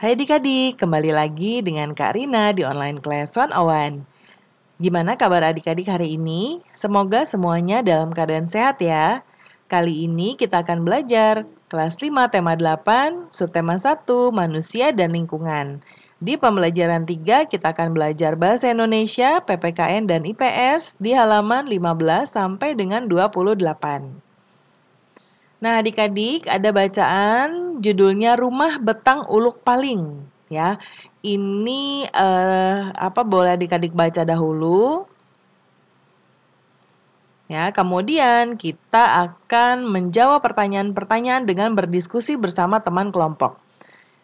Hai adik-adik, kembali lagi dengan Kak Rina di Online Class 101. Gimana kabar adik-adik hari ini? Semoga semuanya dalam keadaan sehat ya. Kali ini kita akan belajar kelas 5 tema 8, subtema 1, manusia dan lingkungan. Di pembelajaran 3 kita akan belajar bahasa Indonesia, PPKN dan IPS di halaman 15 sampai dengan 28. Nah, adik-adik ada bacaan judulnya Rumah Betang Uluk Paling, ya. Ini eh, apa boleh adik-adik baca dahulu. Ya, kemudian kita akan menjawab pertanyaan-pertanyaan dengan berdiskusi bersama teman kelompok.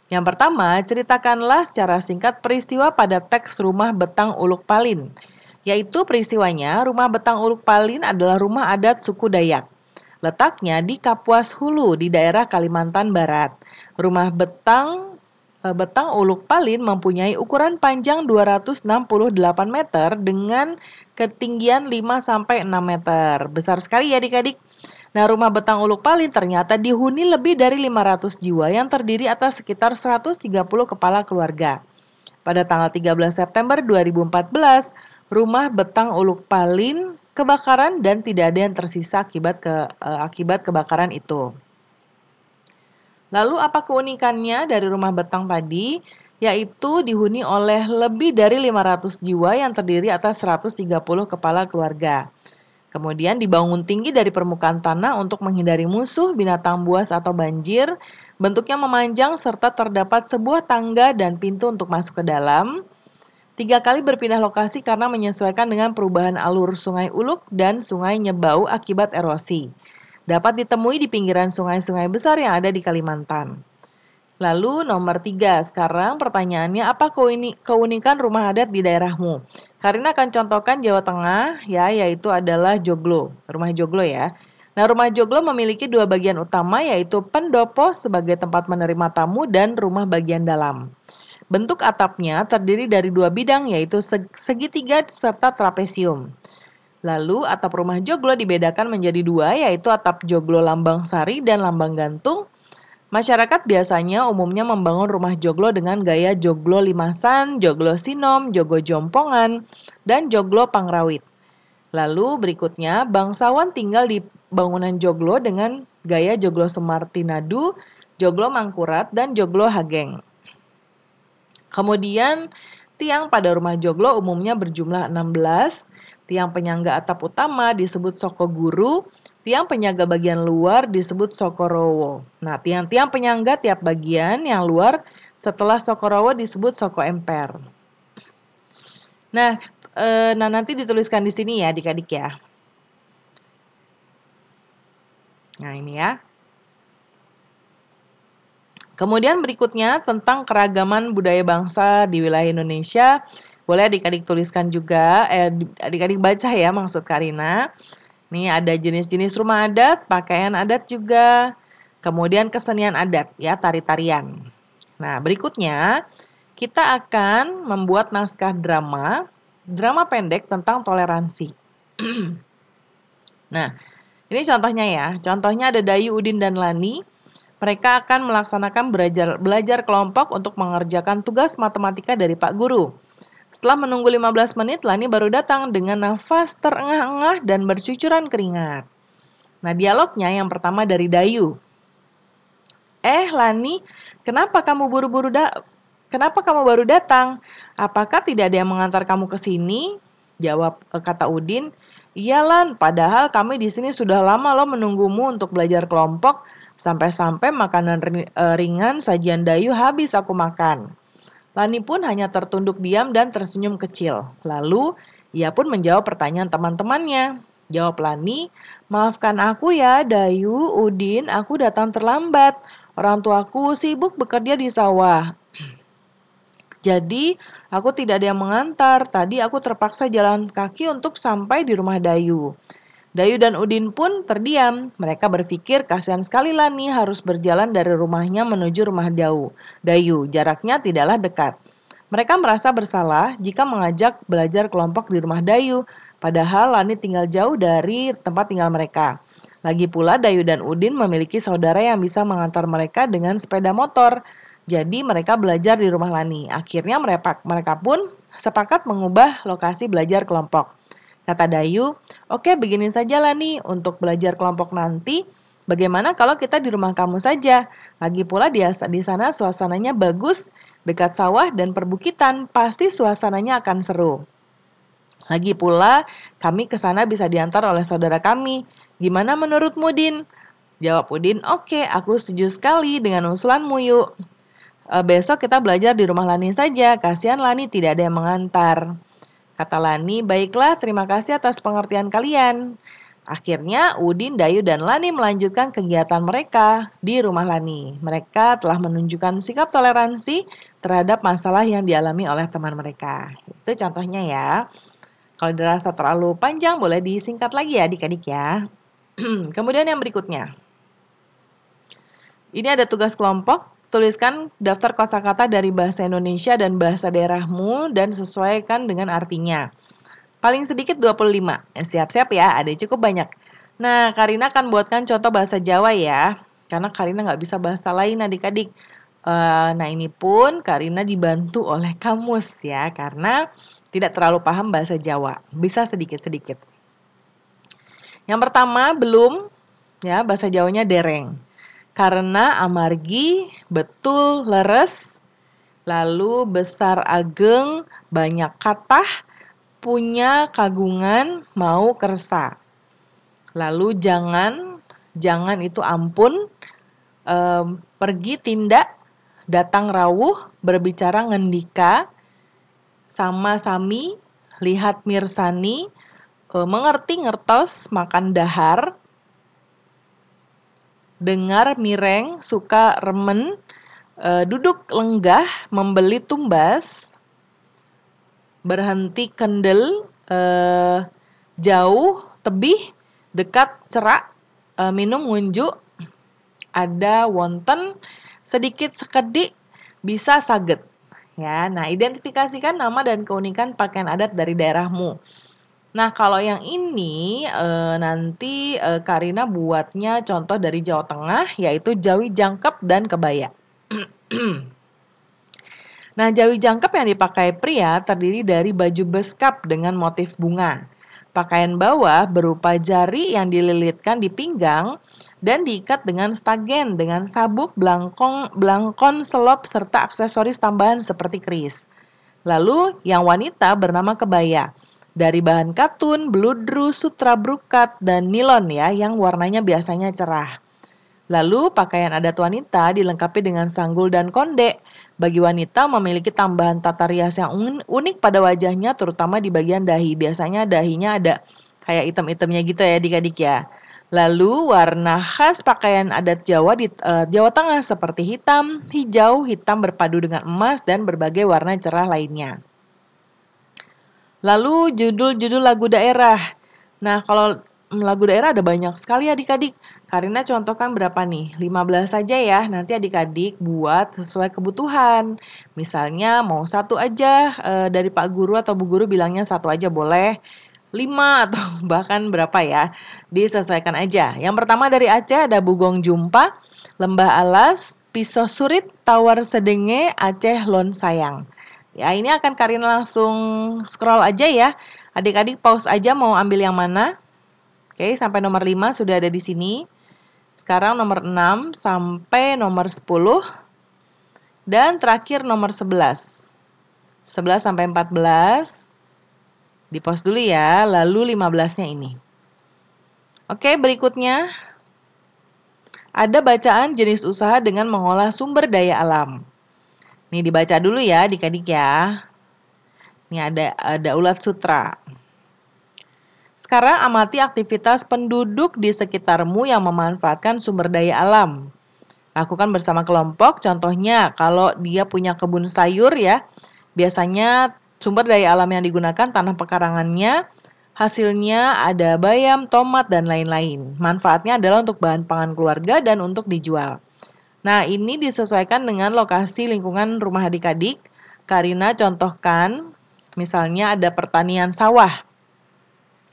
Yang pertama, ceritakanlah secara singkat peristiwa pada teks Rumah Betang Uluk Palin, yaitu peristiwanya Rumah Betang Uluk Palin adalah rumah adat suku Dayak. Letaknya di Kapuas Hulu di daerah Kalimantan Barat. Rumah betang eh, Betang Uluk Palin mempunyai ukuran panjang 268 meter dengan ketinggian 5-6 meter. Besar sekali ya adik-adik. Nah, rumah Betang Uluk Palin ternyata dihuni lebih dari 500 jiwa yang terdiri atas sekitar 130 kepala keluarga. Pada tanggal 13 September 2014, rumah Betang Uluk Palin kebakaran dan tidak ada yang tersisa akibat ke uh, akibat kebakaran itu. Lalu apa keunikannya dari rumah betang tadi? Yaitu dihuni oleh lebih dari 500 jiwa yang terdiri atas 130 kepala keluarga. Kemudian dibangun tinggi dari permukaan tanah untuk menghindari musuh, binatang buas atau banjir. Bentuknya memanjang serta terdapat sebuah tangga dan pintu untuk masuk ke dalam. Tiga kali berpindah lokasi karena menyesuaikan dengan perubahan alur Sungai Uluk dan Sungai Nyebau akibat erosi. Dapat ditemui di pinggiran sungai-sungai besar yang ada di Kalimantan. Lalu nomor tiga, sekarang pertanyaannya apa keunikan rumah adat di daerahmu? Karena akan contohkan Jawa Tengah, ya, yaitu adalah joglo, rumah joglo ya. Nah, rumah joglo memiliki dua bagian utama yaitu pendopo sebagai tempat menerima tamu dan rumah bagian dalam. Bentuk atapnya terdiri dari dua bidang yaitu segitiga serta trapesium. Lalu atap rumah joglo dibedakan menjadi dua yaitu atap joglo lambang sari dan lambang gantung. Masyarakat biasanya umumnya membangun rumah joglo dengan gaya joglo limasan, joglo sinom, joglo jompongan, dan joglo pangrawit. Lalu berikutnya, bangsawan tinggal di bangunan joglo dengan gaya joglo semartinadu, joglo mangkurat, dan joglo hageng. Kemudian tiang pada rumah joglo umumnya berjumlah 16, tiang penyangga atap utama disebut soko guru, tiang penyangga bagian luar disebut sokorowo. Nah, tiang-tiang penyangga tiap bagian yang luar setelah sokorowo disebut soko emper. Nah, e, nah nanti dituliskan di sini ya adik-adik ya. Nah, ini ya. Kemudian berikutnya tentang keragaman budaya bangsa di wilayah Indonesia. Boleh adik-adik tuliskan juga, eh, adik-adik baca ya maksud Karina. Ini ada jenis-jenis rumah adat, pakaian adat juga, kemudian kesenian adat ya, tari-tarian. Nah berikutnya kita akan membuat naskah drama, drama pendek tentang toleransi. nah ini contohnya ya, contohnya ada Dayu, Udin, dan Lani mereka akan melaksanakan belajar, belajar kelompok untuk mengerjakan tugas matematika dari Pak Guru. Setelah menunggu 15 menit, Lani baru datang dengan nafas terengah-engah dan bercucuran keringat. Nah, dialognya yang pertama dari Dayu. Eh, Lani, kenapa kamu buru-buru da Kenapa kamu baru datang? Apakah tidak ada yang mengantar kamu ke sini? Jawab eh, kata Udin, "Iya, Lan, padahal kami di sini sudah lama loh menunggumu untuk belajar kelompok. Sampai-sampai makanan eh, ringan sajian Dayu habis aku makan. Lani pun hanya tertunduk diam dan tersenyum kecil. Lalu, ia pun menjawab pertanyaan teman-temannya. Jawab Lani, maafkan aku ya Dayu, Udin, aku datang terlambat. Orang tuaku sibuk bekerja di sawah. Jadi, aku tidak ada yang mengantar. Tadi aku terpaksa jalan kaki untuk sampai di rumah Dayu. Dayu dan Udin pun terdiam. Mereka berpikir kasihan sekali Lani harus berjalan dari rumahnya menuju rumah Dayu. Dayu jaraknya tidaklah dekat. Mereka merasa bersalah jika mengajak belajar kelompok di rumah Dayu, padahal Lani tinggal jauh dari tempat tinggal mereka. Lagi pula Dayu dan Udin memiliki saudara yang bisa mengantar mereka dengan sepeda motor. Jadi mereka belajar di rumah Lani. Akhirnya mereka pun sepakat mengubah lokasi belajar kelompok. Kata Dayu, oke okay, begini lah nih untuk belajar kelompok nanti, bagaimana kalau kita di rumah kamu saja? Lagi pula di, di sana suasananya bagus, dekat sawah dan perbukitan, pasti suasananya akan seru. Lagi pula, kami ke sana bisa diantar oleh saudara kami. Gimana menurutmu, Din? Jawab Udin, oke, okay, aku setuju sekali dengan usulanmu yuk. Eh, besok kita belajar di rumah Lani saja, kasihan Lani tidak ada yang mengantar. Kata Lani, baiklah terima kasih atas pengertian kalian. Akhirnya Udin, Dayu, dan Lani melanjutkan kegiatan mereka di rumah Lani. Mereka telah menunjukkan sikap toleransi terhadap masalah yang dialami oleh teman mereka. Itu contohnya ya. Kalau dirasa terlalu panjang boleh disingkat lagi ya adik-adik ya. Kemudian yang berikutnya. Ini ada tugas kelompok Tuliskan daftar kosakata dari bahasa Indonesia dan bahasa daerahmu dan sesuaikan dengan artinya. Paling sedikit 25. Eh, siap-siap ya, ada cukup banyak. Nah, Karina akan buatkan contoh bahasa Jawa ya, karena Karina nggak bisa bahasa lain adik-adik. Uh, nah ini pun Karina dibantu oleh kamus ya, karena tidak terlalu paham bahasa Jawa. Bisa sedikit-sedikit. Yang pertama belum ya bahasa Jawanya dereng karena amargi betul leres lalu besar ageng banyak katah punya kagungan mau kersa lalu jangan jangan itu ampun pergi tindak datang rawuh berbicara ngendika sama sami lihat mirsani e, mengerti ngertos makan dahar dengar mireng, suka remen, e, duduk lenggah, membeli tumbas, berhenti kendel, e, jauh, tebih, dekat, cerak, e, minum ngunjuk, ada wonten, sedikit sekedik, bisa saget. Ya, nah identifikasikan nama dan keunikan pakaian adat dari daerahmu. Nah, kalau yang ini e, nanti e, Karina buatnya contoh dari Jawa Tengah yaitu Jawi Jangkep dan Kebaya. nah, Jawi Jangkep yang dipakai pria terdiri dari baju beskap dengan motif bunga. Pakaian bawah berupa jari yang dililitkan di pinggang dan diikat dengan stagen dengan sabuk, belangkong, belangkon, selop, serta aksesoris tambahan seperti keris. Lalu yang wanita bernama kebaya dari bahan katun, beludru, sutra brukat, dan nilon ya yang warnanya biasanya cerah. Lalu pakaian adat wanita dilengkapi dengan sanggul dan konde. Bagi wanita memiliki tambahan tata rias yang unik pada wajahnya terutama di bagian dahi. Biasanya dahinya ada kayak item-itemnya gitu ya adik-adik ya. Lalu warna khas pakaian adat Jawa di uh, Jawa Tengah seperti hitam, hijau, hitam berpadu dengan emas dan berbagai warna cerah lainnya. Lalu judul-judul lagu daerah. Nah, kalau lagu daerah ada banyak sekali adik-adik. Karina contohkan berapa nih? 15 saja ya. Nanti adik-adik buat sesuai kebutuhan. Misalnya mau satu aja e, dari Pak Guru atau Bu Guru bilangnya satu aja boleh. 5 atau bahkan berapa ya. Disesuaikan aja. Yang pertama dari Aceh ada Bugong Jumpa, Lembah Alas, Pisau Surit, Tawar Sedenge, Aceh Lon Sayang. Ya, ini akan Karin langsung scroll aja ya. Adik-adik pause aja mau ambil yang mana. Oke, sampai nomor 5 sudah ada di sini. Sekarang nomor 6 sampai nomor 10. Dan terakhir nomor 11. 11 sampai 14. Di pause dulu ya, lalu 15-nya ini. Oke, berikutnya. Ada bacaan jenis usaha dengan mengolah sumber daya alam. Ini dibaca dulu ya dikadik ya. Ini ada ada ulat sutra. Sekarang amati aktivitas penduduk di sekitarmu yang memanfaatkan sumber daya alam. Lakukan bersama kelompok, contohnya kalau dia punya kebun sayur ya, biasanya sumber daya alam yang digunakan tanah pekarangannya, hasilnya ada bayam, tomat, dan lain-lain. Manfaatnya adalah untuk bahan pangan keluarga dan untuk dijual. Nah, ini disesuaikan dengan lokasi lingkungan rumah adik-adik. Karina contohkan, misalnya ada pertanian sawah.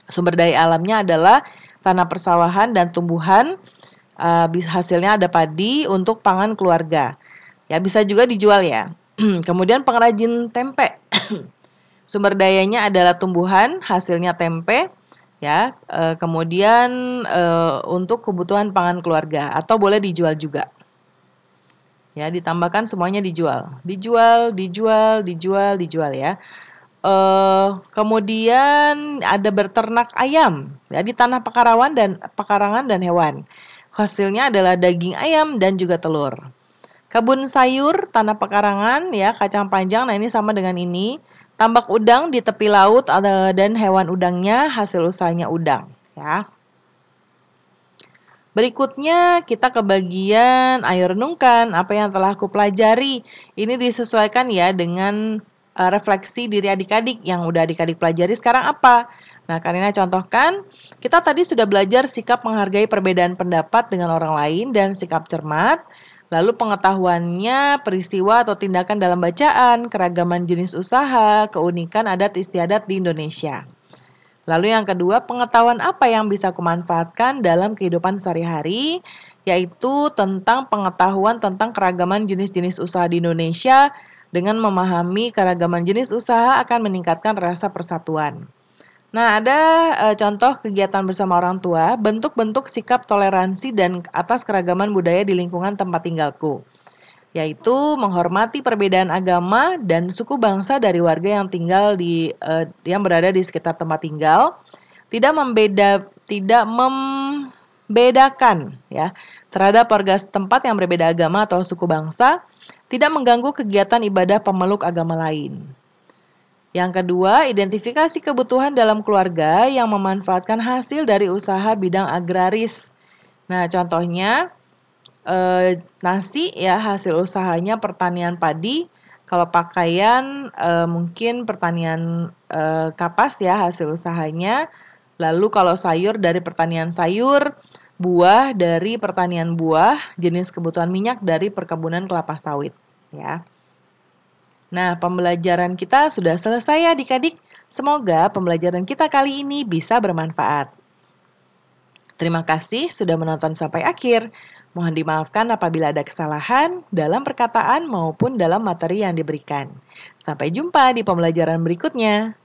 Sumber daya alamnya adalah tanah persawahan dan tumbuhan. Uh, hasilnya ada padi untuk pangan keluarga. Ya, bisa juga dijual ya. Kemudian pengrajin tempe. Sumber dayanya adalah tumbuhan, hasilnya tempe ya. Eh, kemudian eh, untuk kebutuhan pangan keluarga atau boleh dijual juga ya ditambahkan semuanya dijual dijual dijual dijual dijual ya Uh, kemudian ada berternak ayam ya, di tanah pekarawan dan Pekarangan dan hewan. Hasilnya adalah daging ayam dan juga telur. Kebun sayur tanah Pekarangan ya kacang panjang. Nah ini sama dengan ini. Tambak udang di tepi laut ada dan hewan udangnya hasil usahanya udang ya. Berikutnya kita ke bagian ayo renungkan apa yang telah aku pelajari. Ini disesuaikan ya dengan eh, refleksi diri adik-adik yang udah adik-adik pelajari sekarang apa. Nah, Karina contohkan, kita tadi sudah belajar sikap menghargai perbedaan pendapat dengan orang lain dan sikap cermat, lalu pengetahuannya, peristiwa atau tindakan dalam bacaan, keragaman jenis usaha, keunikan adat istiadat di Indonesia. Lalu yang kedua, pengetahuan apa yang bisa kumanfaatkan dalam kehidupan sehari-hari, yaitu tentang pengetahuan tentang keragaman jenis-jenis usaha di Indonesia. Dengan memahami keragaman jenis usaha akan meningkatkan rasa persatuan. Nah, ada e, contoh kegiatan bersama orang tua, bentuk-bentuk sikap toleransi dan atas keragaman budaya di lingkungan tempat tinggalku yaitu menghormati perbedaan agama dan suku bangsa dari warga yang tinggal di uh, yang berada di sekitar tempat tinggal, tidak membeda tidak membedakan ya terhadap warga setempat yang berbeda agama atau suku bangsa, tidak mengganggu kegiatan ibadah pemeluk agama lain. Yang kedua, identifikasi kebutuhan dalam keluarga yang memanfaatkan hasil dari usaha bidang agraris. Nah, contohnya eh, nasi ya hasil usahanya pertanian padi. Kalau pakaian eh, mungkin pertanian eh, kapas ya hasil usahanya. Lalu kalau sayur dari pertanian sayur, buah dari pertanian buah, jenis kebutuhan minyak dari perkebunan kelapa sawit ya. Nah, pembelajaran kita sudah selesai ya adik-adik. Semoga pembelajaran kita kali ini bisa bermanfaat. Terima kasih sudah menonton sampai akhir. Mohon dimaafkan apabila ada kesalahan dalam perkataan maupun dalam materi yang diberikan. Sampai jumpa di pembelajaran berikutnya.